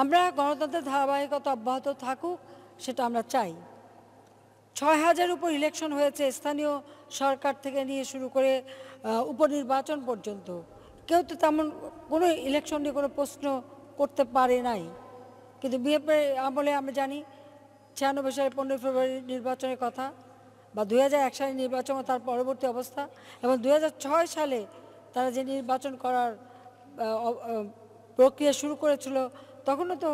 আমরা গণতন্ত্রের ধারাবাহিকতা অব্যাহত থাকুক সেটা আমরা চাই ছয় হাজার উপর ইলেকশন হয়েছে স্থানীয় সরকার থেকে নিয়ে শুরু করে উপনির্বাচন পর্যন্ত কেউ তো তেমন কোনো ইলেকশন নিয়ে কোনো প্রশ্ন করতে পারে নাই কিন্তু বিএপের আমলে আমরা জানি ছিয়ানব্বই সালে পনেরোই ফেব্রুয়ারি নির্বাচনের কথা বা দু এক সালে নির্বাচন তার পরবর্তী অবস্থা এবং দু সালে তারা যে নির্বাচন করার প্রক্রিয়া শুরু করেছিল তখনও তো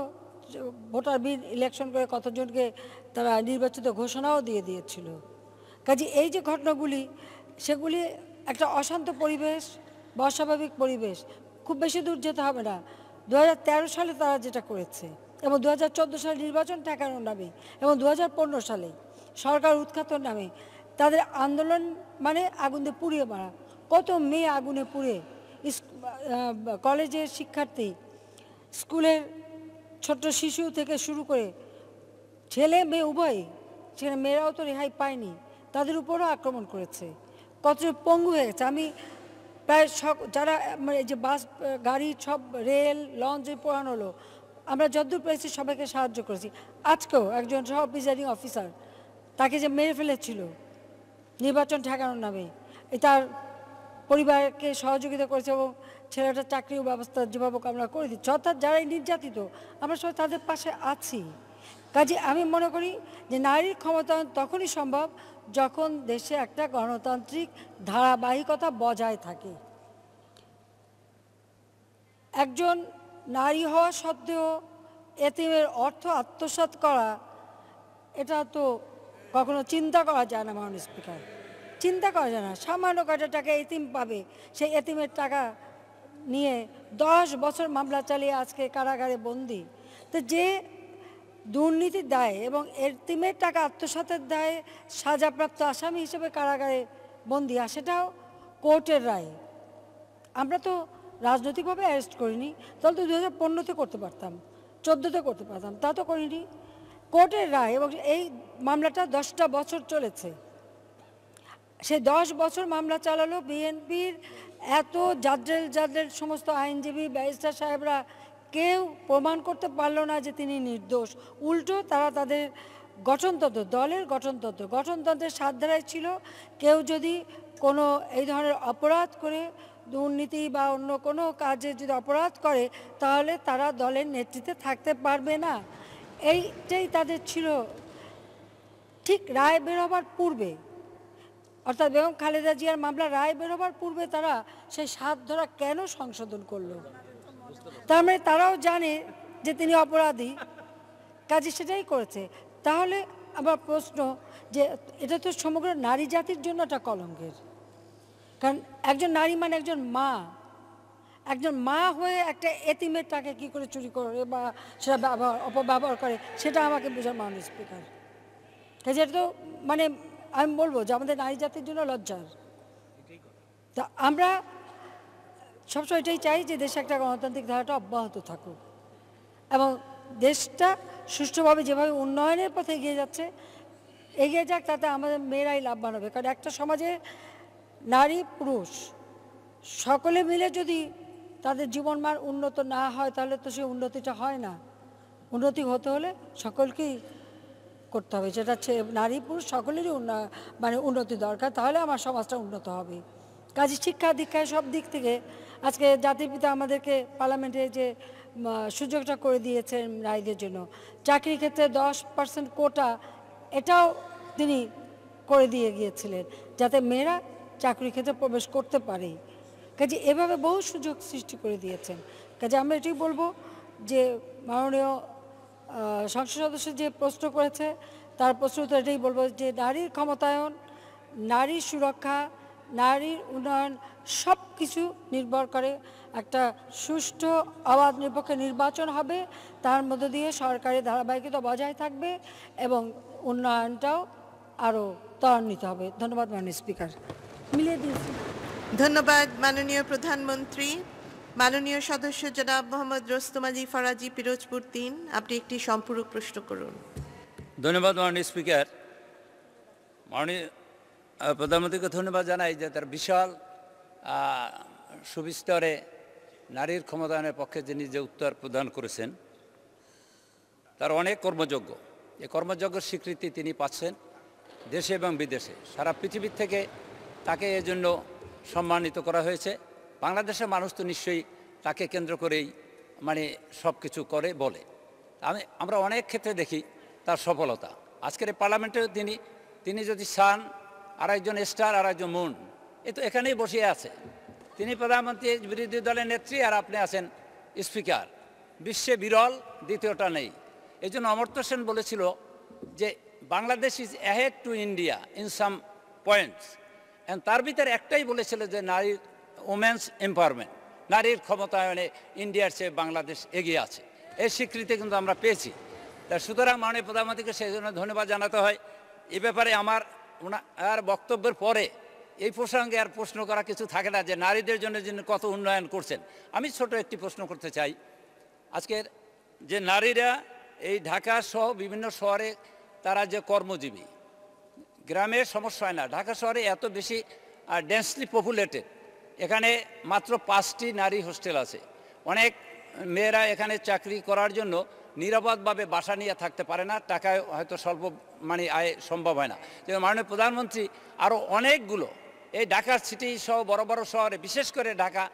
ভোটার বিল ইলেকশন করে কতজনকে তারা নির্বাচিত ঘোষণাও দিয়ে দিয়েছিল কাজে এই যে ঘটনাগুলি সেগুলি একটা অশান্ত পরিবেশ বা অস্বাভাবিক পরিবেশ খুব বেশি দূর যেতে হবে না দু সালে তারা যেটা করেছে এবং দু হাজার সালে নির্বাচন ঠেকানোর নামে এবং দু সালে সরকার উৎখাতন নামে তাদের আন্দোলন মানে আগুনে পুড়িয়ে মারা কত মেয়ে আগুনে পুড়ে কলেজের শিক্ষার্থী স্কুলের ছোট্ট শিশু থেকে শুরু করে ছেলে মেয়ে উভয় ছেলে মেয়েরাও তো রেহাই পায়নি তাদের উপরও আক্রমণ করেছে কত পঙ্গু হয়ে গেছে আমি প্রায় সব যারা মানে যে বাস গাড়ি সব রেল লঞ্চে পড়ানো হলো আমরা যতদূর পেয়েছি সবাইকে সাহায্য করেছি আজকেও একজন সব প্রিজাইডিং অফিসার তাকে যে মেরে ফেলেছিল নির্বাচন ঠেকানোর নামে তার পরিবারকে সহযোগিতা করেছে এবং ছেলেটা চাকরির ব্যবস্থা যেভাবে আমরা করে দিচ্ছি অর্থাৎ যারাই নির্যাতিত আমরা সবাই তাদের পাশে আছি কাজে আমি মনে করি যে নারীর ক্ষমতায়ন তখনই সম্ভব যখন দেশে একটা গণতান্ত্রিক ধারাবাহিকতা বজায় থাকে একজন নারী হওয়া সত্ত্বেও এতিমের অর্থ আত্মসাত করা এটা তো কখনো চিন্তা করা যায় না মাননীয় স্পিকার চিন্তা করা যায় না সামান্য কটা টাকা এতিম পাবে সেই এতিমের টাকা নিয়ে দশ বছর মামলা চালিয়ে আজকে কারাগারে বন্দি তো যে দুর্নীতির দায় এবং এরতিমের টাকা আত্মসাতের দায়ে সাজাপ্রাপ্ত আসামি হিসেবে কারাগারে বন্দি আর সেটাও কোর্টের রায় আমরা তো রাজনৈতিকভাবে অ্যারেস্ট করিনি তাহলে তো দু হাজার পনেরোতে করতে পারতাম চোদ্দোতে করতে পারতাম তা তো করিনি কোর্টের রায় এবং এই মামলাটা দশটা বছর চলেছে সে দশ বছর মামলা চালালো বিএনপির এত জাদ্রেল জাদ্রেল সমস্ত আইনজীবী ব্যারিস্টার সাহেবরা কেউ প্রমাণ করতে পারল না যে তিনি নির্দোষ উল্টো তারা তাদের গঠনতন্ত্র দলের গঠনতন্ত্র গঠনতন্ত্রের সাধ্যারায় ছিল কেউ যদি কোনো এই ধরনের অপরাধ করে দুর্নীতি বা অন্য কোনো কাজে যদি অপরাধ করে তাহলে তারা দলের নেতৃত্বে থাকতে পারবে না এইটাই তাদের ছিল ঠিক রায় বেরোবার পূর্বে অর্থাৎ বেগম খালেদা জিয়ার মামলা রায় বেরোবার পূর্বে তারা সেই সাত ধরা কেন সংশোধন করলো তার মানে তারাও জানে যে তিনি অপরাধী কাজে সেটাই করেছে তাহলে আমার প্রশ্ন যে এটা তো সমগ্র নারী জাতির জন্য একটা কলঙ্কের কারণ একজন নারী মানে একজন মা একজন মা হয়ে একটা এতিমের তাকে কী করে চুরি করে বা সেটা ব্যবহার অপব্যবহার করে সেটা আমাকে বোঝার মানুষ স্পিকার কাজে এটা তো মানে আমি বলবো যে আমাদের নারী জাতির জন্য লজ্জার তা আমরা সবসময় এটাই চাই যে দেশে একটা গণতান্ত্রিক ধারাটা অব্যাহত থাকুক এবং দেশটা সুষ্ঠুভাবে যেভাবে উন্নয়নের পথে এগিয়ে যাচ্ছে এগিয়ে যাক তাতে আমাদের মেয়েরাই লাভবান হবে কারণ একটা সমাজে নারী পুরুষ সকলে মিলে যদি তাদের জীবনমান উন্নত না হয় তাহলে তো সে উন্নতিটা হয় না উন্নতি হতে হলে সকলকেই করতে হবে সেটা নারী পুরুষ সকলেরই মানে উন্নতি দরকার তাহলে আমার সমাজটা উন্নত হবে কাজে শিক্ষা দীক্ষায় সব দিক থেকে আজকে জাতির পিতা আমাদেরকে পার্লামেন্টে যে সুযোগটা করে দিয়েছেন নারীদের জন্য চাকরির ক্ষেত্রে দশ পার্সেন্ট কোটা এটাও তিনি করে দিয়ে গিয়েছিলেন যাতে মেয়েরা চাকরির ক্ষেত্রে প্রবেশ করতে পারে কাজে এভাবে বহু সুযোগ সৃষ্টি করে দিয়েছেন কাজে আমরা এটাই বলবো যে মাননীয় সংসদ সদস্য যে প্রশ্ন করেছে তার প্রশ্ন উত্তর এটাই বলবো যে নারীর ক্ষমতায়ন নারীর সুরক্ষা নারীর উন্নয়ন সব কিছু নির্ভর করে একটা সুষ্ঠু আবাদ নিরপেক্ষে নির্বাচন হবে তার মধ্য দিয়ে সরকারের ধারাবাহিকতা বজায় থাকবে এবং উন্নয়নটাও আরও ত্বরান্বিত হবে ধন্যবাদ মাননীয় স্পিকার মিলিয়ে দিয়েছি ধন্যবাদ মাননীয় প্রধানমন্ত্রী মাননীয় সদস্য জনাব মোহাম্মদ রোস্তম আলী ফরাজি পিরোজপুর তিন আপনি একটি সম্পূরক প্রশ্ন করুন ধন্যবাদ মাননীয় স্পিকার মাননীয় প্রধানমন্ত্রীকে ধন্যবাদ জানাই যে তার বিশাল সুবিস্তরে নারীর ক্ষমতায়নের পক্ষে যিনি যে উত্তর প্রদান করেছেন তার অনেক কর্মযোগ্য এ কর্মযজ্ঞ স্বীকৃতি তিনি পাচ্ছেন দেশে এবং বিদেশে সারা পৃথিবীর থেকে তাকে এজন্য সম্মানিত করা হয়েছে বাংলাদেশের মানুষ তো নিশ্চয়ই তাকে কেন্দ্র করেই মানে সব কিছু করে বলে আমি আমরা অনেক ক্ষেত্রে দেখি তার সফলতা আজকের এই পার্লামেন্টেও তিনি তিনি যদি সান আর একজন স্টার আর একজন মুন এ তো এখানেই বসিয়ে আছে তিনি প্রধানমন্ত্রী বিরোধী দলের নেত্রী আর আপনি আছেন স্পিকার বিশ্বে বিরল দ্বিতীয়টা নেই এই জন্য অমর্ত্য সেন বলেছিল যে Bangladesh is ahead to India in some points and তার ভিতরে একটাই বলেছিল যে নারীর ওমেন্স এম্পাওয়ারমেন্ট নারীর ক্ষমতায়নে ইন্ডিয়ার চেয়ে বাংলাদেশ এগিয়ে আছে এই স্বীকৃতি কিন্তু আমরা পেয়েছি তা সুতরাং মাননীয় প্রধানমন্ত্রীকে সেই জন্য ধন্যবাদ জানাতে হয় এ ব্যাপারে আমার ওনার বক্তব্যের পরে এই প্রসঙ্গে আর প্রশ্ন করা কিছু থাকে না যে নারীদের জন্য যিনি কত উন্নয়ন করছেন আমি ছোট একটি প্রশ্ন করতে চাই আজকের যে নারীরা এই ঢাকা সহ বিভিন্ন শহরে তারা যে কর্মজীবী গ্রামের সমস্যা হয় না ঢাকা শহরে এত বেশি ডেন্সলি পপুলেটেড এখানে মাত্র পাঁচটি নারী হোস্টেল আছে অনেক মেয়েরা এখানে চাকরি করার জন্য নিরাপদভাবে বাসা নিয়ে থাকতে পারে না টাকায় হয়তো স্বল্প মানে আয় সম্ভব হয় না যেমন মাননীয় প্রধানমন্ত্রী আরও অনেকগুলো এই ঢাকা সিটি সহ বড় বড় শহরে বিশেষ করে ঢাকা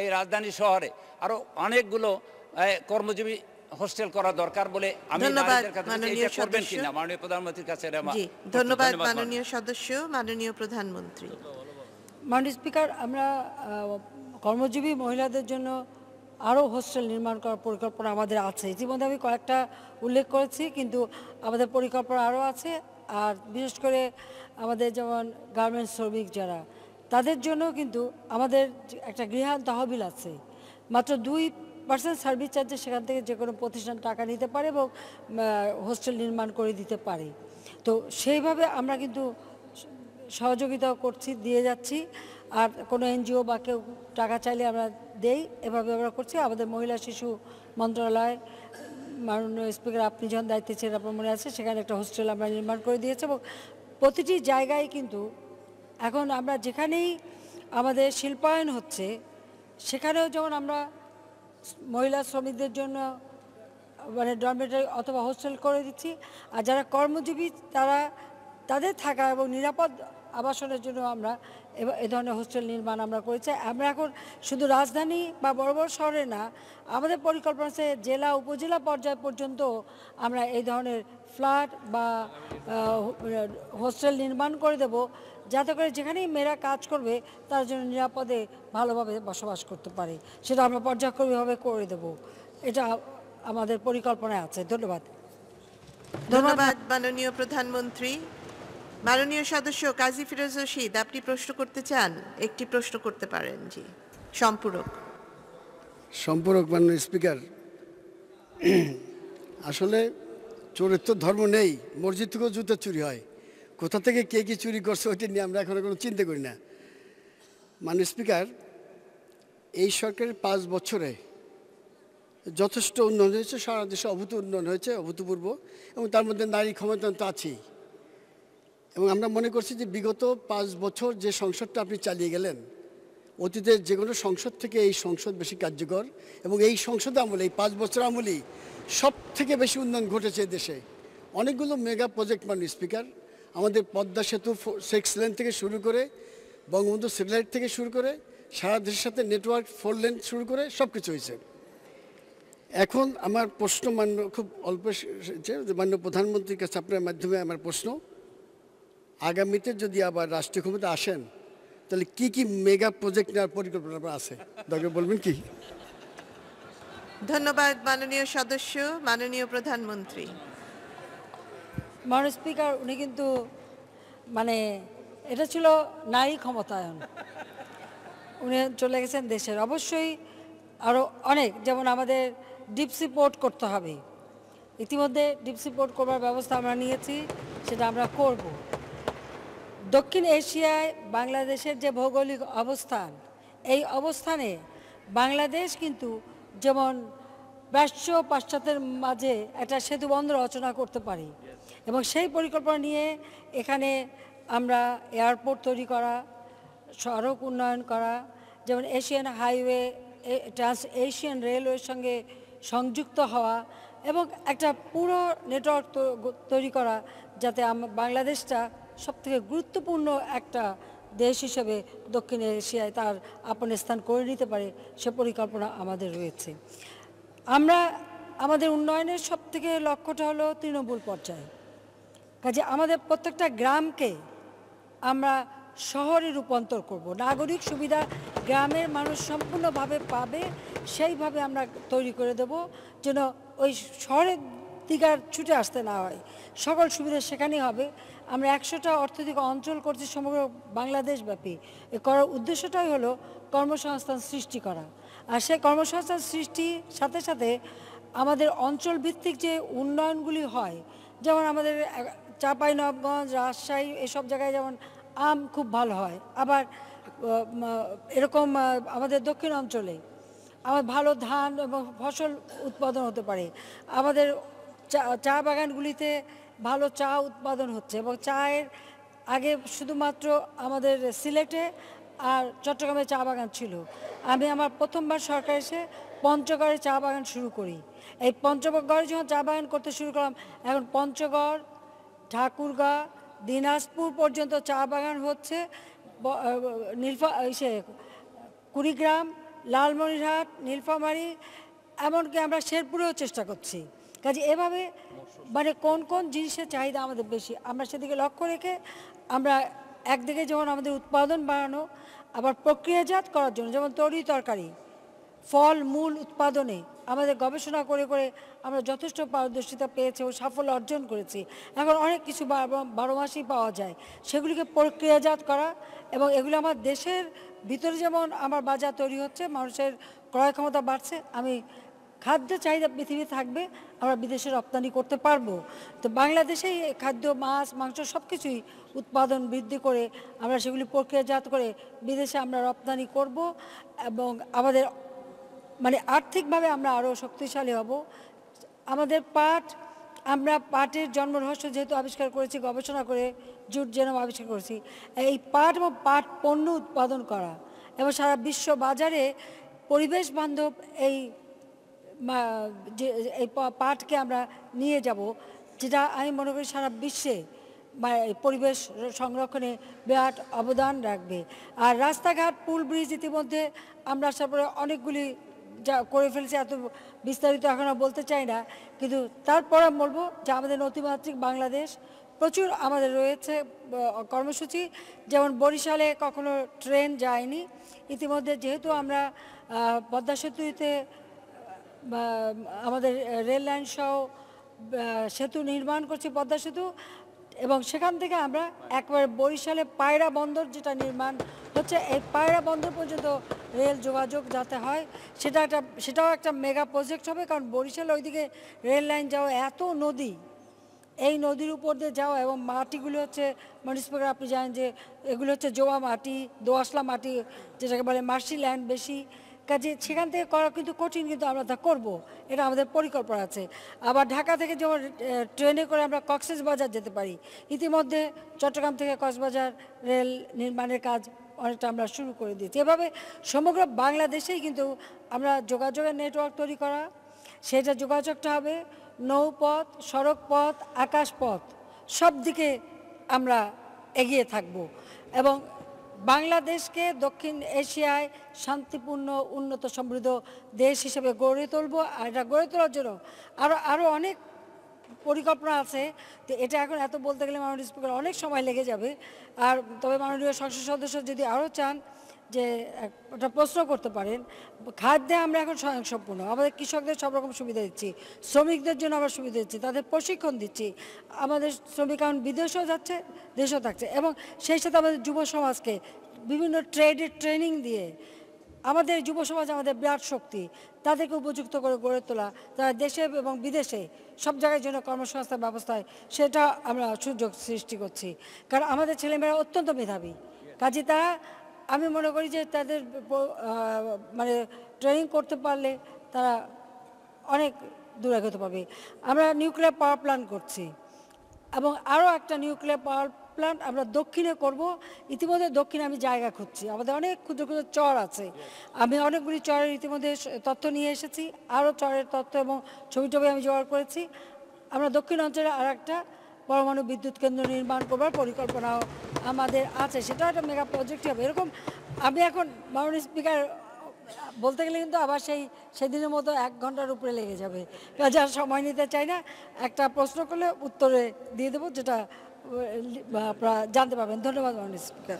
এই রাজধানী শহরে আরও অনেকগুলো কর্মজীবী হোস্টেল করা দরকার বলে আমি করবেন মাননীয় প্রধানমন্ত্রীর কাছে ধন্যবাদ মাননীয় সদস্য মাননীয় প্রধানমন্ত্রী মাননীয় স্পিকার আমরা কর্মজীবী মহিলাদের জন্য আরও হোস্টেল নির্মাণ করার পরিকল্পনা আমাদের আছে ইতিমধ্যে আমি কয়েকটা উল্লেখ করেছি কিন্তু আমাদের পরিকল্পনা আরও আছে আর বিশেষ করে আমাদের যেমন গার্মেন্টস শ্রমিক যারা তাদের জন্য কিন্তু আমাদের একটা গৃহায়ণ তহবিল আছে মাত্র দুই পার্সেন্ট সার্ভিস চার্জে সেখান থেকে যে কোনো প্রতিষ্ঠান টাকা নিতে পারে এবং হোস্টেল নির্মাণ করে দিতে পারে তো সেইভাবে আমরা কিন্তু সহযোগিতা করছি দিয়ে যাচ্ছি আর কোনো এনজিও বা কেউ টাকা চাইলে আমরা দেই এভাবে আমরা করছি আমাদের মহিলা শিশু মন্ত্রণালয় মাননীয় স্পিকার আপনি যখন দায়িত্বে ছিলেন আপনার মনে আছে সেখানে একটা হোস্টেল আমরা নির্মাণ করে দিয়েছি এবং প্রতিটি জায়গায় কিন্তু এখন আমরা যেখানেই আমাদের শিল্পায়ন হচ্ছে সেখানেও যেমন আমরা মহিলা শ্রমিকদের জন্য মানে ডরমেটারি অথবা হোস্টেল করে দিচ্ছি আর যারা কর্মজীবী তারা তাদের থাকা এবং নিরাপদ আবাসনের জন্য আমরা এ ধরনের হোস্টেল নির্মাণ আমরা করেছি আমরা এখন শুধু রাজধানী বা বড় বড় শহরে না আমাদের পরিকল্পনা আছে জেলা উপজেলা পর্যায় পর্যন্ত আমরা এই ধরনের ফ্ল্যাট বা হোস্টেল নির্মাণ করে দেব যাতে করে যেখানেই মেয়েরা কাজ করবে তার জন্য নিরাপদে ভালোভাবে বসবাস করতে পারে সেটা আমরা পর্যায়ক্রমীভাবে করে দেব এটা আমাদের পরিকল্পনায় আছে ধন্যবাদ ধন্যবাদ মাননীয় প্রধানমন্ত্রী মাননীয় সদস্য কাজী ফিরোজ রশিদ আপনি প্রশ্ন করতে চান একটি প্রশ্ন করতে পারেন জি সম্পূরক সম্পূরক মাননীয় স্পিকার আসলে চোরের তো ধর্ম নেই মসজিদ থেকেও জুতো চুরি হয় কোথা থেকে কে কী চুরি করছে ওইটা নিয়ে আমরা এখনও কোনো চিন্তা করি না মাননীয় স্পিকার এই সরকারের পাঁচ বছরে যথেষ্ট উন্নয়ন হয়েছে সারা দেশে অভূত উন্নয়ন হয়েছে অভূতপূর্ব এবং তার মধ্যে নারী ক্ষমতা তো আছেই এবং আমরা মনে করছি যে বিগত পাঁচ বছর যে সংসদটা আপনি চালিয়ে গেলেন অতীতের যে কোনো সংসদ থেকে এই সংসদ বেশি কার্যকর এবং এই সংসদ আমলে এই পাঁচ বছর আমলেই সব থেকে বেশি উন্নয়ন ঘটেছে দেশে অনেকগুলো মেগা প্রজেক্ট মানে স্পিকার আমাদের পদ্মা সেতু সিক্স লেন থেকে শুরু করে বঙ্গবন্ধু স্যাটেলাইট থেকে শুরু করে সারা দেশের সাথে নেটওয়ার্ক ফোর লেন শুরু করে সব কিছু হয়েছে এখন আমার প্রশ্ন মান্য খুব অল্প মান্য প্রধানমন্ত্রীর কাছে আপনার মাধ্যমে আমার প্রশ্ন আগামীতে যদি আবার রাষ্ট্রীয় ক্ষমতা আসেন তাহলে কি কি মেগা প্রজেক্ট নেওয়ার পরিকল্পনা আছে বলবেন কি ধন্যবাদ মাননীয় সদস্য মাননীয় প্রধানমন্ত্রী মাননীয় স্পিকার উনি কিন্তু মানে এটা ছিল নারী ক্ষমতায়ন উনি চলে গেছেন দেশের অবশ্যই আরও অনেক যেমন আমাদের ডিপসি পোর্ট করতে হবে ইতিমধ্যে ডিপসি পোর্ট করবার ব্যবস্থা আমরা নিয়েছি সেটা আমরা করব দক্ষিণ এশিয়ায় বাংলাদেশের যে ভৌগোলিক অবস্থান এই অবস্থানে বাংলাদেশ কিন্তু যেমন ব্যস্য পাশ্চাত্যের মাঝে একটা বন্দর রচনা করতে পারি এবং সেই পরিকল্পনা নিয়ে এখানে আমরা এয়ারপোর্ট তৈরি করা সড়ক উন্নয়ন করা যেমন এশিয়ান হাইওয়ে ট্রান্স এশিয়ান রেলওয়ের সঙ্গে সংযুক্ত হওয়া এবং একটা পুরো নেটওয়ার্ক তৈরি করা যাতে বাংলাদেশটা সবথেকে গুরুত্বপূর্ণ একটা দেশ হিসেবে দক্ষিণ এশিয়ায় তার আপন স্থান করে নিতে পারে সে পরিকল্পনা আমাদের রয়েছে আমরা আমাদের উন্নয়নের সবথেকে লক্ষ্যটা হলো তৃণমূল পর্যায়ে কাজে আমাদের প্রত্যেকটা গ্রামকে আমরা শহরে রূপান্তর করব নাগরিক সুবিধা গ্রামের মানুষ সম্পূর্ণভাবে পাবে সেইভাবে আমরা তৈরি করে দেব যেন ওই শহরের দিগার ছুটে আসতে না হয় সকল সুবিধা সেখানেই হবে আমরা একশোটা অর্থনৈতিক অঞ্চল করছি সমগ্র বাংলাদেশব্যাপী এ করার উদ্দেশ্যটাই হলো কর্মসংস্থান সৃষ্টি করা আর সেই কর্মসংস্থান সৃষ্টির সাথে সাথে আমাদের অঞ্চল ভিত্তিক যে উন্নয়নগুলি হয় যেমন আমাদের চাঁপাইনবাবগঞ্জ রাজশাহী এসব জায়গায় যেমন আম খুব ভালো হয় আবার এরকম আমাদের দক্ষিণ অঞ্চলে আমার ভালো ধান এবং ফসল উৎপাদন হতে পারে আমাদের চা চা বাগানগুলিতে ভালো চা উৎপাদন হচ্ছে এবং চায়ের আগে শুধুমাত্র আমাদের সিলেটে আর চট্টগ্রামে চা বাগান ছিল আমি আমার প্রথমবার সরকার এসে পঞ্চগড়ে চা বাগান শুরু করি এই পঞ্চগড়ে যখন চা বাগান করতে শুরু করলাম এখন পঞ্চগড় ঠাকুরগাঁ দিনাজপুর পর্যন্ত চা বাগান হচ্ছে নীলফা সে কুড়িগ্রাম লালমনিরহাট নীলফামারি এমনকি আমরা শেরপুরেও চেষ্টা করছি কাজে এভাবে মানে কোন কোন জিনিসের চাহিদা আমাদের বেশি আমরা সেদিকে লক্ষ্য রেখে আমরা একদিকে যেমন আমাদের উৎপাদন বাড়ানো আবার প্রক্রিয়াজাত করার জন্য যেমন তরি তরকারি ফল মূল উৎপাদনে আমাদের গবেষণা করে করে আমরা যথেষ্ট পারদর্শিতা পেয়েছি ও সাফল্য অর্জন করেছি এখন অনেক কিছু বারো মাসেই পাওয়া যায় সেগুলিকে প্রক্রিয়াজাত করা এবং এগুলো আমার দেশের ভিতরে যেমন আমার বাজার তৈরি হচ্ছে মানুষের ক্রয় ক্ষমতা বাড়ছে আমি খাদ্য চাহিদা পৃথিবী থাকবে আমরা বিদেশে রপ্তানি করতে পারবো তো বাংলাদেশেই খাদ্য মাছ মাংস সব কিছুই উৎপাদন বৃদ্ধি করে আমরা সেগুলি প্রক্রিয়াজাত করে বিদেশে আমরা রপ্তানি করব এবং আমাদের মানে আর্থিকভাবে আমরা আরও শক্তিশালী হব আমাদের পাট আমরা পাটের জন্ম রহস্য যেহেতু আবিষ্কার করেছি গবেষণা করে জুট যেন আবিষ্কার করেছি এই পাট এবং পাট পণ্য উৎপাদন করা এবং সারা বিশ্ব বাজারে পরিবেশ বান্ধব এই যে এই পাটকে আমরা নিয়ে যাব যেটা আমি মনে করি সারা বিশ্বে পরিবেশ সংরক্ষণে বিরাট অবদান রাখবে আর রাস্তাঘাট পুল ব্রিজ ইতিমধ্যে আমরা আসার পরে অনেকগুলি যা করে ফেলছি এত বিস্তারিত এখন বলতে চাই না কিন্তু তারপরে বলবো যে আমাদের নথিমাত্রিক বাংলাদেশ প্রচুর আমাদের রয়েছে কর্মসূচি যেমন বরিশালে কখনো ট্রেন যায়নি ইতিমধ্যে যেহেতু আমরা পদ্মা সেতুতে আমাদের রেল লাইন সহ সেতু নির্মাণ করছি পদ্মা সেতু এবং সেখান থেকে আমরা একবার বরিশালে পায়রা বন্দর যেটা নির্মাণ হচ্ছে এই পায়রা বন্দর পর্যন্ত রেল যোগাযোগ যাতে হয় সেটা একটা সেটাও একটা মেগা প্রজেক্ট হবে কারণ বরিশালে ওইদিকে রেল লাইন যাওয়া এত নদী এই নদীর উপর দিয়ে যাওয়া এবং মাটিগুলো হচ্ছে মনিসপেকার আপনি জানেন যে এগুলো হচ্ছে জোয়া মাটি দোয়াশলা মাটি যেটাকে বলে মার্শি ল্যান্ড বেশি কাজে সেখান থেকে করা কিন্তু কঠিন কিন্তু আমরা তা করবো এটা আমাদের পরিকল্পনা আছে আবার ঢাকা থেকে যেমন ট্রেনে করে আমরা কক্সেস বাজার যেতে পারি ইতিমধ্যে চট্টগ্রাম থেকে কক্সবাজার রেল নির্মাণের কাজ অনেকটা আমরা শুরু করে দিয়েছি এভাবে সমগ্র বাংলাদেশেই কিন্তু আমরা যোগাযোগের নেটওয়ার্ক তৈরি করা সেটা যোগাযোগটা হবে নৌপথ সড়ক পথ আকাশপথ সব দিকে আমরা এগিয়ে থাকব এবং বাংলাদেশকে দক্ষিণ এশিয়ায় শান্তিপূর্ণ উন্নত সমৃদ্ধ দেশ হিসেবে গড়ে তুলব আর এটা গড়ে তোলার জন্য আরও আরও অনেক পরিকল্পনা আছে তো এটা এখন এত বলতে গেলে মাননীয় স্পিকার অনেক সময় লেগে যাবে আর তবে মাননীয় সংসদ সদস্য যদি আরও চান যে একটা প্রশ্ন করতে পারেন খাদ্যে আমরা এখন স্বয়ংসম্পূর্ণ আমাদের কৃষকদের সব রকম সুবিধা দিচ্ছি শ্রমিকদের জন্য আমরা সুবিধা দিচ্ছি তাদের প্রশিক্ষণ দিচ্ছি আমাদের শ্রমিক এখন বিদেশেও যাচ্ছে দেশেও থাকছে এবং সেই সাথে আমাদের যুব সমাজকে বিভিন্ন ট্রেডের ট্রেনিং দিয়ে আমাদের যুব সমাজ আমাদের বিরাট শক্তি তাদেরকে উপযুক্ত করে গড়ে তোলা তারা দেশে এবং বিদেশে সব জায়গায় জন্য কর্মসংস্থান ব্যবস্থায় সেটা আমরা সুযোগ সৃষ্টি করছি কারণ আমাদের ছেলেমেয়েরা অত্যন্ত মেধাবী কাজে তারা আমি মনে করি যে তাদের মানে ট্রেনিং করতে পারলে তারা অনেক দূর এগোতে পারবে আমরা নিউক্লিয়ার পাওয়ার প্ল্যান্ট করছি এবং আরও একটা নিউক্লিয়ার পাওয়ার প্ল্যান্ট আমরা দক্ষিণে করব ইতিমধ্যে দক্ষিণে আমি জায়গা খুঁজছি আমাদের অনেক ক্ষুদ্র ক্ষুদ্র চর আছে আমি অনেকগুলি চরের ইতিমধ্যে তথ্য নিয়ে এসেছি আরও চরের তথ্য এবং ছবি টবি আমি জোগাড় করেছি আমরা দক্ষিণ অঞ্চলে আর একটা পরমাণু বিদ্যুৎ কেন্দ্র নির্মাণ করবার পরিকল্পনাও আমাদের আছে সেটাও একটা মেগা প্রজেক্ট হবে এরকম আমি এখন মাননীয় স্পিকার বলতে গেলে কিন্তু আবার সেই সেদিনের মতো এক ঘন্টার উপরে লেগে যাবে যা সময় নিতে চাই না একটা প্রশ্ন করলে উত্তরে দিয়ে দেবো যেটা জানতে পারবেন ধন্যবাদ মাননীয় স্পিকার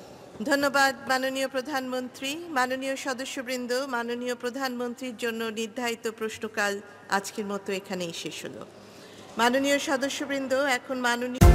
ধন্যবাদ মাননীয় প্রধানমন্ত্রী মাননীয় সদস্যবৃন্দ মাননীয় প্রধানমন্ত্রীর জন্য নির্ধারিত প্রশ্নকাল আজকের মতো এখানেই শেষ হলো মাননীয় সদস্যবৃন্দ এখন মাননীয়